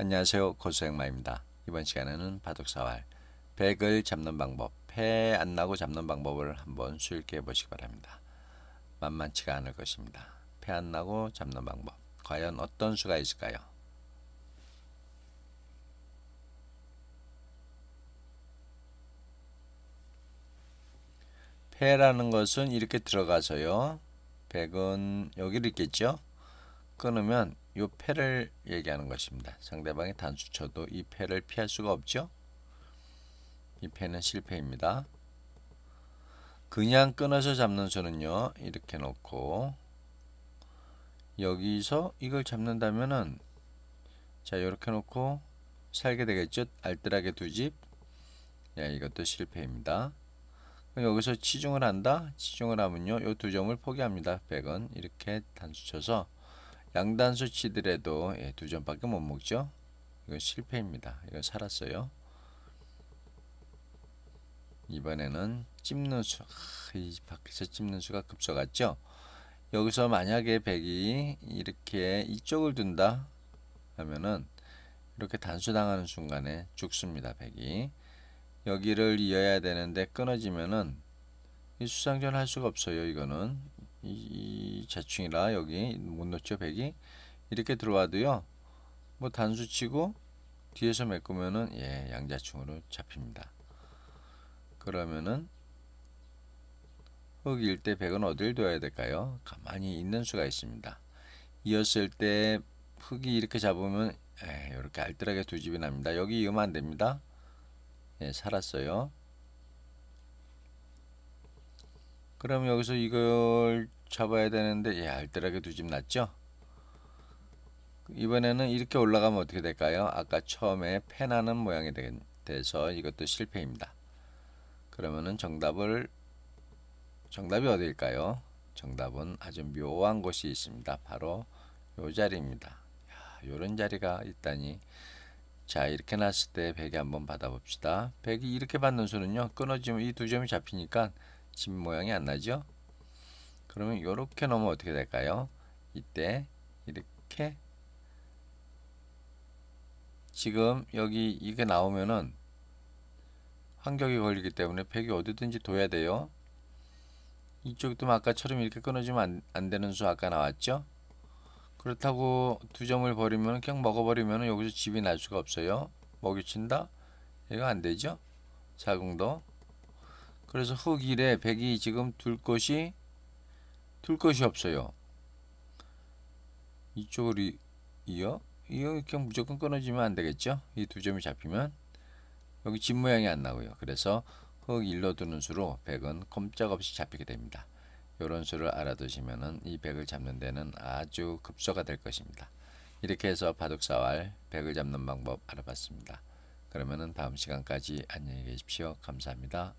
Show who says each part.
Speaker 1: 안녕하세요. 고수생마입니다. 이번 시간에는 바둑사활, 백을 잡는 방법, 폐안 나고 잡는 방법을 한번 수익해 보시기 바랍니다. 만만치가 않을 것입니다. 폐안 나고 잡는 방법, 과연 어떤 수가 있을까요? 폐라는 것은 이렇게 들어가서요. 백은 여기를 있겠죠? 끊으면 이 패를 얘기하는 것입니다. 상대방이 단수쳐도 이 패를 피할 수가 없죠. 이 패는 실패입니다. 그냥 끊어서 잡는 수는요. 이렇게 놓고 여기서 이걸 잡는다면은 자 이렇게 놓고 살게 되겠죠. 알뜰하게 두 집. 야 예, 이것도 실패입니다. 여기서 치중을 한다. 치중을 하면요. 이 두 점을 포기합니다. 100은 이렇게 단수쳐서 양단수 치더라도 예, 두 점밖에 못 먹죠. 이건 실패입니다. 이건 살았어요. 이번에는 찝는 수, 아, 이 밖에서 찝는 수가 급서갔죠. 여기서 만약에 백이 이렇게 이쪽을 둔다 하면은 이렇게 단수당하는 순간에 죽습니다. 백이 여기를 이어야 되는데 끊어지면은 이 수상전 할 수가 없어요. 이거는 이, 이 자충이라 여기 못 넣죠 백이 이렇게 들어와도요 뭐 단수치고 뒤에서 메꾸면은 예 양자충으로 잡힙니다 그러면은 흙일때 백은 어딜 둬야 될까요 가만히 있는 수가 있습니다 이었을 때흙이 이렇게 잡으면 예, 이렇게 알뜰하게 두 집이 납니다 여기 이으면 안됩니다 예 살았어요 그럼 여기서 이걸 잡아야 되는데 예 알뜰하게 두집 났죠 이번에는 이렇게 올라가면 어떻게 될까요 아까 처음에 패나는 모양이 돼서 이것도 실패입니다 그러면은 정답을 정답이 어디일까요 정답은 아주 묘한 곳이 있습니다 바로 요 자리입니다 야, 요런 자리가 있다니 자 이렇게 났을 때 100이 한번 받아 봅시다 100이 이렇게 받는 수는요 끊어지면 이 두 점이 잡히니까 집 모양이 안 나죠? 그러면 이렇게 넣으면 어떻게 될까요? 이때 이렇게 지금 여기 이게 나오면은 환격이 걸리기 때문에 팩이 어디든지 둬야 돼요. 이쪽도 뭐 아까처럼 이렇게 끊어지면 안, 안 되는 수 아까 나왔죠? 그렇다고 두 점을 버리면 그냥 먹어버리면 여기서 집이 날 수가 없어요. 먹여친다? 이거 안 되죠? 자궁도 그래서 흙일에 백이 지금 둘 것이 둘 것이 없어요. 이쪽으로 이어 이어 그 무조건 끊어지면 안 되겠죠? 이 두 점이 잡히면 여기 집 모양이 안 나고요. 그래서 흑일로 두는 수로 백은 꼼짝없이 잡히게 됩니다. 이런 수를 알아두시면은 이 백을 잡는 데는 아주 급소가 될 것입니다. 이렇게 해서 바둑사활 백을 잡는 방법 알아봤습니다. 그러면은 다음 시간까지 안녕히 계십시오. 감사합니다.